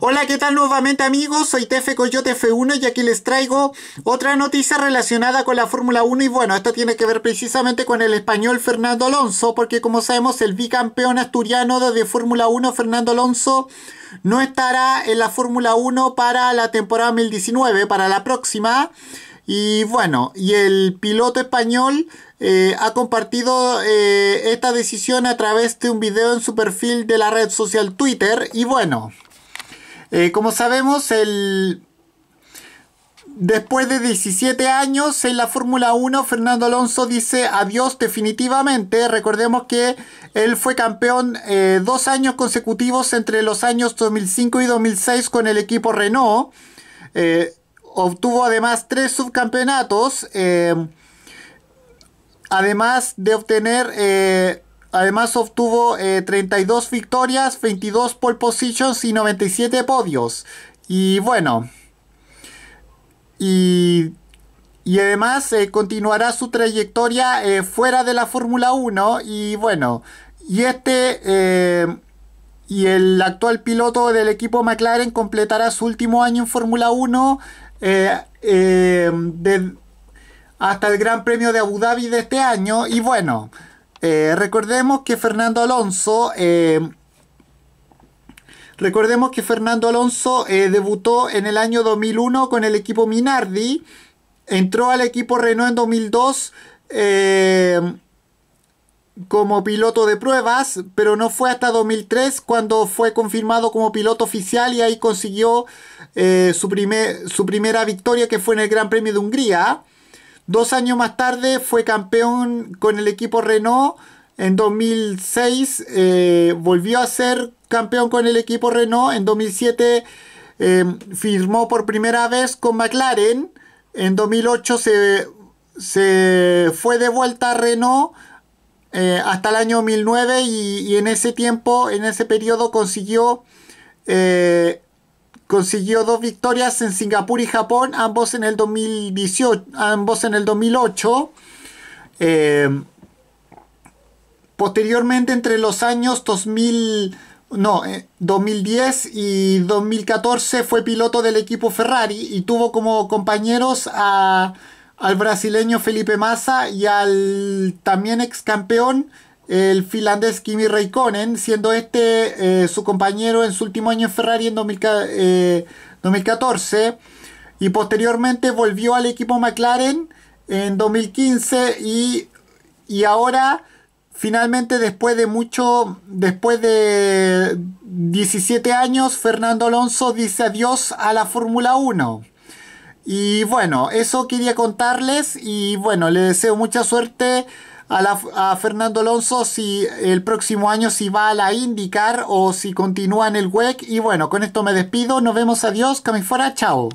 Hola, ¿qué tal nuevamente amigos? Soy Tefe Coyote F1 y aquí les traigo otra noticia relacionada con la Fórmula 1 y bueno, esto tiene que ver precisamente con el español Fernando Alonso porque como sabemos el bicampeón asturiano de Fórmula 1 Fernando Alonso no estará en la Fórmula 1 para la temporada 2019, para la próxima. Y bueno, y el piloto español eh, ha compartido eh, esta decisión a través de un video en su perfil de la red social Twitter. Y bueno, eh, como sabemos, después de 17 años en la Fórmula 1, Fernando Alonso dice adiós definitivamente. Recordemos que él fue campeón eh, dos años consecutivos entre los años 2005 y 2006 con el equipo Renault. Eh, obtuvo además tres subcampeonatos además de obtener Además obtuvo 32 eh, victorias, 22 pole positions y 97 podios. Y bueno. Y, y además eh, continuará su trayectoria eh, fuera de la Fórmula 1. Y bueno. Y este... y el actual piloto del equipo McLaren completará su último año en Fórmula 1 hasta el Gran Premio de Abu Dhabi de este año. Y bueno, eh, recordemos que Fernando Alonso... Eh, recordemos que Alonso eh, debutó en el año 2001 con el equipo Minardi. Entró al equipo Renault en 2002 como piloto de pruebas, pero no fue hasta 2003 cuando fue confirmado como piloto oficial y ahí consiguió primer, su, primera victoria que fue en el Gran Premio de Hungría. Dos años más tarde fue campeón con el equipo Renault. En 2006 eh, volvió a ser campeón con el equipo Renault. En 2007 eh, firmó por primera vez con McLaren. En 2008 se, fue de vuelta a Renault eh, hasta el año 2009 y, en ese tiempo, en ese periodo consiguió Consiguió dos victorias en Singapur y Japón, ambos en el 2018, ambos en el 2008. Eh, posteriormente, entre los años 2000, no, 2010 eh, y 2014, fue piloto del equipo Ferrari y tuvo como compañeros al brasileño Felipe Massa y al también ex campeón el finlandés Kimi Raikkonen, siendo este eh, su compañero en su último año en Ferrari en 2014 eh, y posteriormente volvió al equipo McLaren en 2015 y, y ahora finalmente después de mucho, después de 17 años, Fernando Alonso dice adiós a la Fórmula 1. Y bueno, eso quería contarles y bueno, le deseo mucha suerte a, Fernando Alonso si el próximo año si va a la indicar o si continúa en el WEC. Y bueno, con esto me despido. Nos vemos. Adiós. fuera Chao.